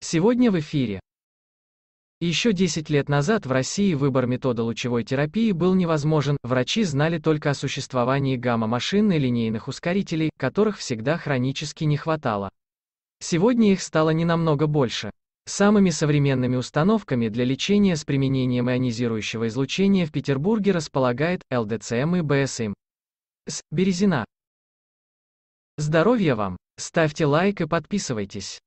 Сегодня в эфире. Еще 10 лет назад в России выбор метода лучевой терапии был невозможен, врачи знали только о существовании гамма-машин и линейных ускорителей, которых всегда хронически не хватало. Сегодня их стало не намного больше. Самыми современными установками для лечения с применением ионизирующего излучения в Петербурге располагает ЛДЦМ и БСМ. С. Березина. Здоровья вам! Ставьте лайк и подписывайтесь.